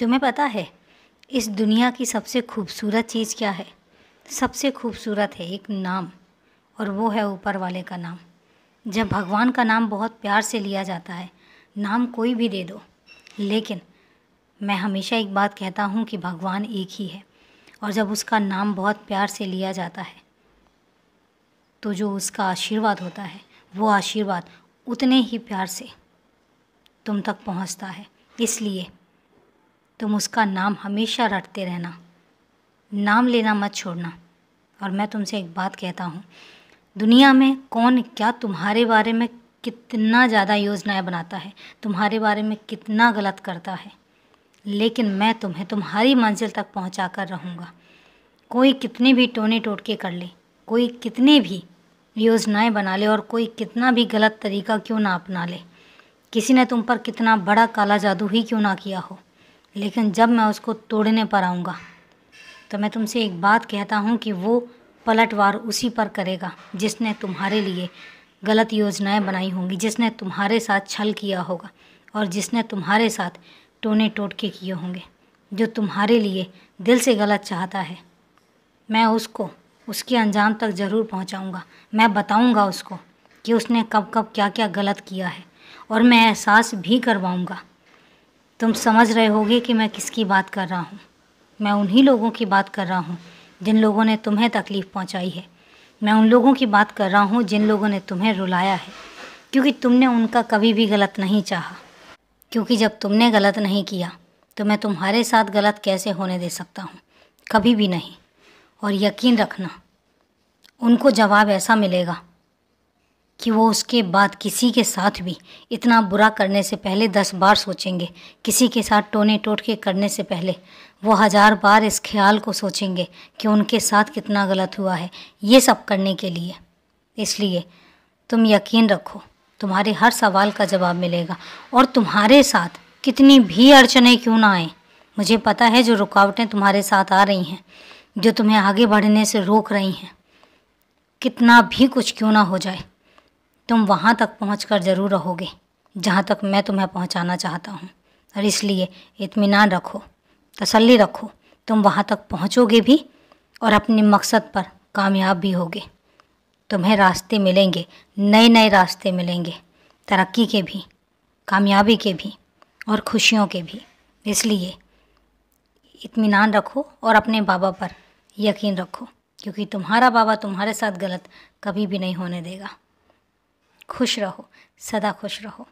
तुम्हें पता है इस दुनिया की सबसे खूबसूरत चीज़ क्या है सबसे खूबसूरत है एक नाम और वो है ऊपर वाले का नाम जब भगवान का नाम बहुत प्यार से लिया जाता है नाम कोई भी दे दो लेकिन मैं हमेशा एक बात कहता हूँ कि भगवान एक ही है और जब उसका नाम बहुत प्यार से लिया जाता है तो जो उसका आशीर्वाद होता है वो आशीर्वाद उतने ही प्यार से तुम तक पहुँचता है इसलिए तुम उसका नाम हमेशा रटते रहना नाम लेना मत छोड़ना और मैं तुमसे एक बात कहता हूँ दुनिया में कौन क्या तुम्हारे बारे में कितना ज़्यादा योजनाएं बनाता है तुम्हारे बारे में कितना गलत करता है लेकिन मैं तुम्हें तुम्हारी मंजिल तक पहुँचा कर रहूँगा कोई कितने भी टोने टोटके कर ले कोई कितने भी योजनाएं बना ले और कोई कितना भी गलत तरीका क्यों ना अपना ले किसी ने तुम पर कितना बड़ा काला जादू ही क्यों ना किया हो लेकिन जब मैं उसको तोड़ने पर आऊँगा तो मैं तुमसे एक बात कहता हूँ कि वो पलटवार उसी पर करेगा जिसने तुम्हारे लिए गलत योजनाएं बनाई होंगी जिसने तुम्हारे साथ छल किया होगा और जिसने तुम्हारे साथ टोने टोटके किए होंगे जो तुम्हारे लिए दिल से गलत चाहता है मैं उसको उसके अंजाम तक ज़रूर पहुंचाऊंगा मैं बताऊंगा उसको कि उसने कब कब क्या क्या गलत किया है और मैं एहसास भी करवाऊँगा तुम समझ रहे होगे कि मैं किसकी बात कर रहा हूँ मैं उन्हीं लोगों की बात कर रहा हूँ जिन लोगों ने तुम्हें तकलीफ़ पहुँचाई है मैं उन लोगों की बात कर रहा हूँ जिन लोगों ने तुम्हें रुलाया है क्योंकि तुमने उनका कभी भी गलत नहीं चाहा क्योंकि जब तुमने गलत नहीं किया तो मैं तुम्हारे साथ गलत कैसे होने दे सकता हूँ कभी भी नहीं और यकीन रखना उनको जवाब ऐसा मिलेगा कि वो उसके बाद किसी के साथ भी इतना बुरा करने से पहले दस बार सोचेंगे किसी के साथ टोने टोट के करने से पहले वो हज़ार बार इस ख्याल को सोचेंगे कि उनके साथ कितना गलत हुआ है ये सब करने के लिए इसलिए तुम यकीन रखो तुम्हारे हर सवाल का जवाब मिलेगा और तुम्हारे साथ कितनी भी अड़चने क्यों ना आए मुझे पता है जो रुकावटें तुम्हारे साथ आ रही हैं जो तुम्हें आगे बढ़ने से रोक रही हैं कितना भी कुछ क्यों ना हो जाए तुम वहाँ तक पहुँच कर ज़रूर रहोगे जहाँ तक मैं तुम्हें पहुँचाना चाहता हूँ और इसलिए इतमान रखो तसल्ली रखो तुम वहाँ तक पहुँचोगे भी और अपने मकसद पर कामयाब भी होगे तुम्हें रास्ते मिलेंगे नए नए रास्ते मिलेंगे तरक्की के भी कामयाबी के भी और खुशियों के भी इसलिए इतमान रखो और अपने बाबा पर यकीन रखो क्योंकि तुम्हारा बाबा तुम्हारे साथ गलत कभी भी नहीं होने देगा खुश रहो सदा खुश रहो